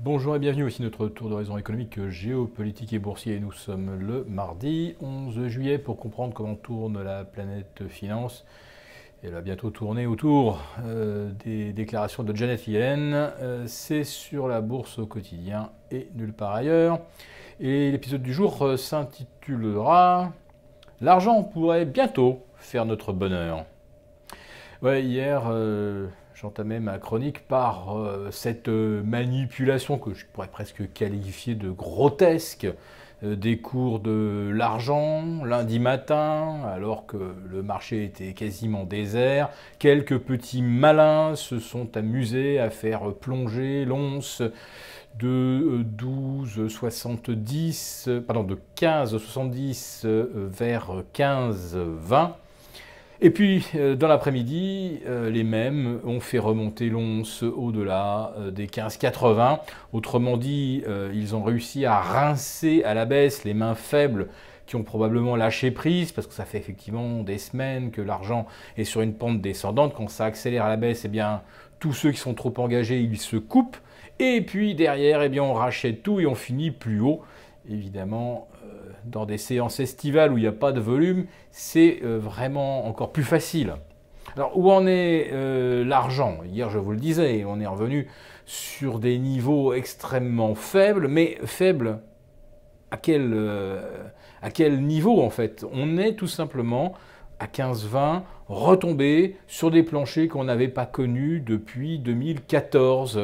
Bonjour et bienvenue aussi notre tour d'horizon économique, géopolitique et boursier. Nous sommes le mardi 11 juillet pour comprendre comment tourne la planète finance. Elle va bientôt tourner autour euh, des déclarations de Janet Yellen. Euh, c'est sur la bourse au quotidien et nulle part ailleurs. Et l'épisode du jour euh, s'intitulera L'argent pourrait bientôt faire notre bonheur hier, euh, j'entamais ma chronique par euh, cette euh, manipulation que je pourrais presque qualifier de grotesque des cours de l'argent lundi matin, alors que le marché était quasiment désert. Quelques petits malins se sont amusés à faire plonger l'once de pardon, de 15,70 vers 15,20 et puis, euh, dans l'après-midi, euh, les mêmes ont fait remonter l'once au-delà euh, des 15,80. Autrement dit, ils ont réussi à rincer à la baisse les mains faibles qui ont probablement lâché prise, parce que ça fait effectivement des semaines que l'argent est sur une pente descendante. Quand ça accélère à la baisse, eh bien, tous ceux qui sont trop engagés, ils se coupent. Et puis derrière, eh bien, on rachète tout et on finit plus haut évidemment, euh, dans des séances estivales où il n'y a pas de volume, c'est euh, vraiment encore plus facile. Alors, où en est euh, l'argent Hier, je vous le disais, on est revenu sur des niveaux extrêmement faibles, mais faibles à quel, à quel niveau en fait On est tout simplement à 15-20 retombé sur des planchers qu'on n'avait pas connus depuis 2014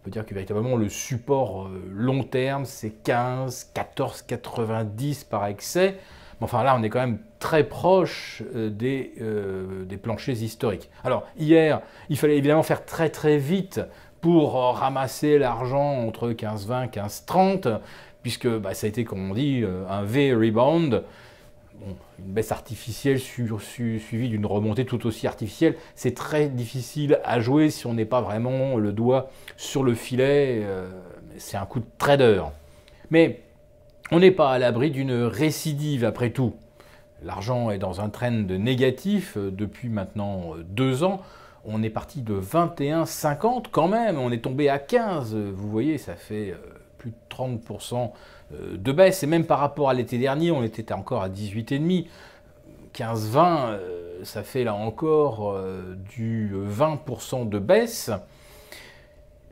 on peut dire que véritablement le support euh, long terme, c'est 15, 14, 90 par excès. Mais enfin là, on est quand même très proche euh, des, euh, des planchers historiques. Alors hier, il fallait évidemment faire très très vite pour ramasser l'argent entre 15-20, 15-30, puisque bah, ça a été, comme on dit, un V-rebound une baisse artificielle suivie d'une remontée tout aussi artificielle, c'est très difficile à jouer si on n'est pas vraiment le doigt sur le filet. Euh, c'est un coup de trader. Mais on n'est pas à l'abri d'une récidive après tout. L'argent est dans un trend négatif euh, depuis maintenant euh, deux ans. On est parti de 21,50 quand même, on est tombé à 15. Vous voyez, ça fait plus de 30% euh, de baisse. Et même par rapport à l'été dernier, on était encore à 18,5. 15-20, euh, ça fait là encore euh, du 20% de baisse.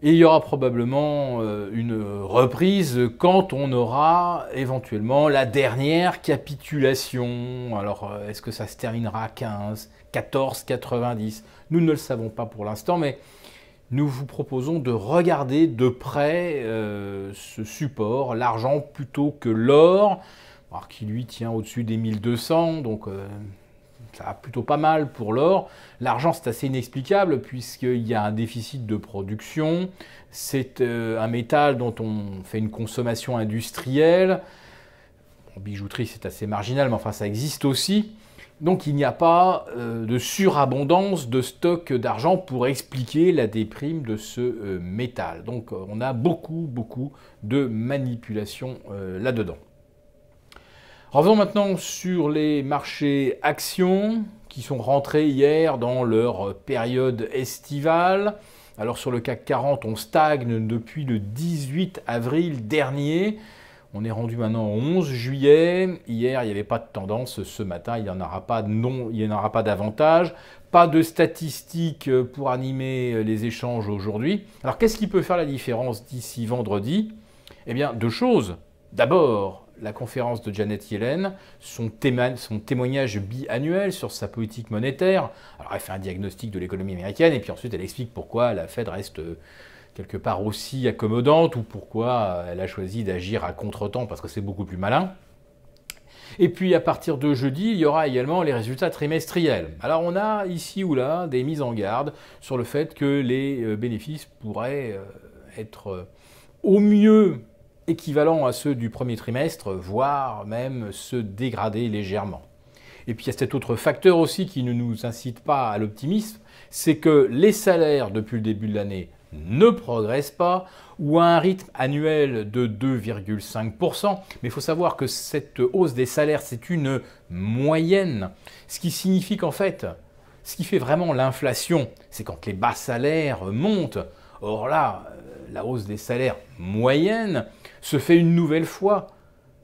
Et il y aura probablement une reprise quand on aura éventuellement la dernière capitulation. Alors, est-ce que ça se terminera à 15, 14, 90 Nous ne le savons pas pour l'instant, mais nous vous proposons de regarder de près euh, ce support, l'argent plutôt que l'or, qui lui tient au-dessus des 1200, donc euh, ça va plutôt pas mal pour l'or. L'argent, c'est assez inexplicable puisqu'il y a un déficit de production, c'est euh, un métal dont on fait une consommation industrielle. En bijouterie, c'est assez marginal, mais enfin, ça existe aussi. Donc il n'y a pas euh, de surabondance de stock d'argent pour expliquer la déprime de ce euh, métal. Donc euh, on a beaucoup, beaucoup de manipulation là-dedans. Revenons maintenant sur les marchés actions qui sont rentrés hier dans leur période estivale. Alors sur le CAC 40, on stagne depuis le 18 avril dernier. On est rendu maintenant au 11 juillet. Hier, il n'y avait pas de tendance. Ce matin, il n'y en aura pas, non, il n'y en aura pas davantage. Pas de statistiques euh, pour animer euh, les échanges aujourd'hui. Alors, qu'est-ce qui peut faire la différence d'ici vendredi Eh bien, deux choses. D'abord, la conférence de Janet Yellen, son, son, témoignage biannuel sur sa politique monétaire. Alors elle fait un diagnostic de l'économie américaine et puis ensuite elle explique pourquoi la Fed reste euh, quelque part aussi accommodante ou pourquoi elle a choisi d'agir à contre-temps parce que c'est beaucoup plus malin. Et puis à partir de jeudi, il y aura également les résultats trimestriels. Alors on a ici ou là des mises en garde sur le fait que les euh, bénéfices pourraient euh, être euh, au mieux équivalents à ceux du premier trimestre, voire même se dégrader légèrement. Et puis il y a cet autre facteur aussi qui ne nous incite pas à l'optimisme, c'est que les salaires depuis le début de l'année ne progresse pas, ou à un rythme annuel de 2,5%. Mais il faut savoir que cette hausse des salaires, c'est une moyenne, ce qui signifie qu'en fait, ce qui fait vraiment l'inflation, c'est quand les bas salaires montent. Or là, euh, la hausse des salaires moyenne se fait une nouvelle fois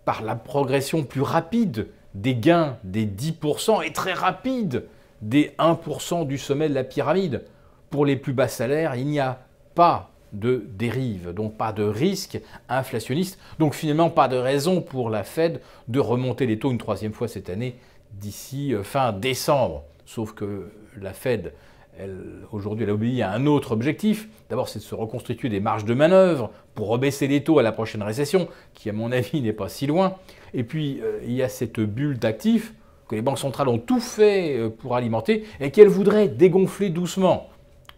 par la progression plus rapide des gains des 10% et très rapide des 1% du sommet de la pyramide. Pour les plus bas salaires, il n'y a pas de dérive, donc pas de risque inflationniste, donc finalement pas de raison pour la Fed de remonter les taux une troisième fois cette année d'ici euh, fin décembre. Sauf que la Fed, aujourd'hui, elle obéit à un autre objectif. D'abord, c'est de se reconstituer des marges de manœuvre pour rebaisser les taux à la prochaine récession, qui, à mon avis, n'est pas si loin. Et puis, euh, il y a cette bulle d'actifs que les banques centrales ont tout fait euh, pour alimenter et qu'elles voudraient dégonfler doucement.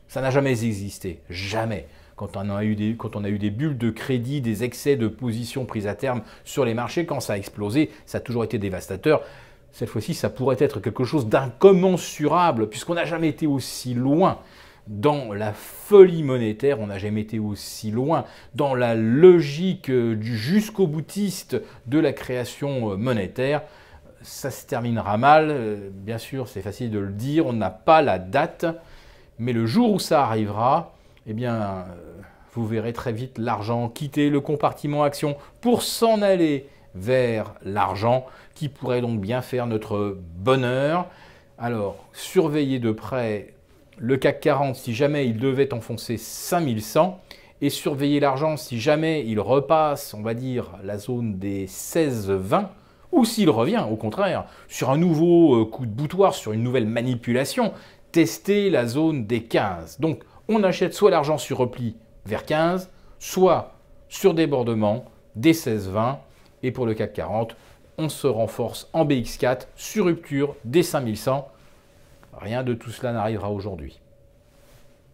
Ça n'a jamais existé, jamais. Quand on, a eu des, quand on a eu des bulles de crédit, des excès de positions prises à terme sur les marchés, quand ça a explosé, ça a toujours été dévastateur. Cette fois-ci, ça pourrait être quelque chose d'incommensurable, puisqu'on n'a jamais été aussi loin dans la folie monétaire, on n'a jamais été aussi loin, dans la logique euh, du jusqu'au boutiste de la création euh, monétaire. Ça se terminera mal, euh, bien sûr, c'est facile de le dire, on n'a pas la date. Mais le jour où ça arrivera, eh bien, euh, vous verrez très vite l'argent quitter le compartiment action pour s'en aller vers l'argent, qui pourrait donc bien faire notre bonheur. Alors, surveillez de près le CAC 40 si jamais il devait enfoncer 5100 et surveillez l'argent si jamais il repasse, on va dire, la zone des 16-20, ou s'il revient, au contraire, sur un nouveau euh, coup de boutoir, sur une nouvelle manipulation, tester la zone des 15. Donc on achète soit l'argent sur repli vers 15, soit sur débordement des 16-20. Et pour le CAC 40, on se renforce en BX4 sur rupture des 5100. Rien de tout cela n'arrivera aujourd'hui.